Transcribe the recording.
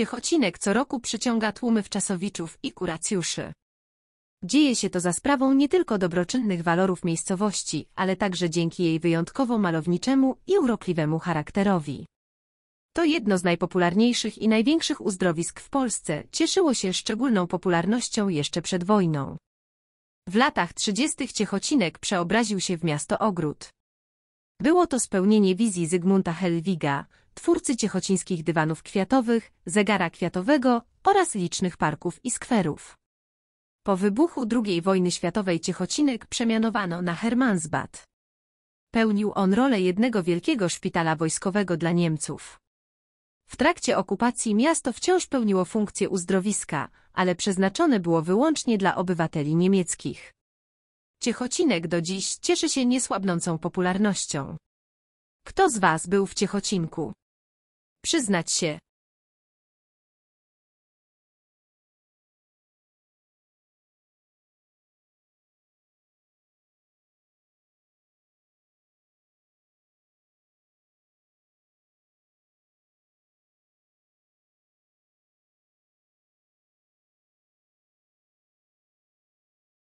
Ciechocinek co roku przyciąga tłumy wczasowiczów i kuracjuszy. Dzieje się to za sprawą nie tylko dobroczynnych walorów miejscowości, ale także dzięki jej wyjątkowo malowniczemu i urokliwemu charakterowi. To jedno z najpopularniejszych i największych uzdrowisk w Polsce, cieszyło się szczególną popularnością jeszcze przed wojną. W latach 30. Ciechocinek przeobraził się w miasto Ogród. Było to spełnienie wizji Zygmunta Helwiga, twórcy ciechocińskich dywanów kwiatowych, zegara kwiatowego oraz licznych parków i skwerów. Po wybuchu II wojny światowej Ciechocinek przemianowano na Hermansbad. Pełnił on rolę jednego wielkiego szpitala wojskowego dla Niemców. W trakcie okupacji miasto wciąż pełniło funkcję uzdrowiska, ale przeznaczone było wyłącznie dla obywateli niemieckich. Ciechocinek do dziś cieszy się niesłabnącą popularnością. Kto z Was był w Ciechocinku? Przyznać się.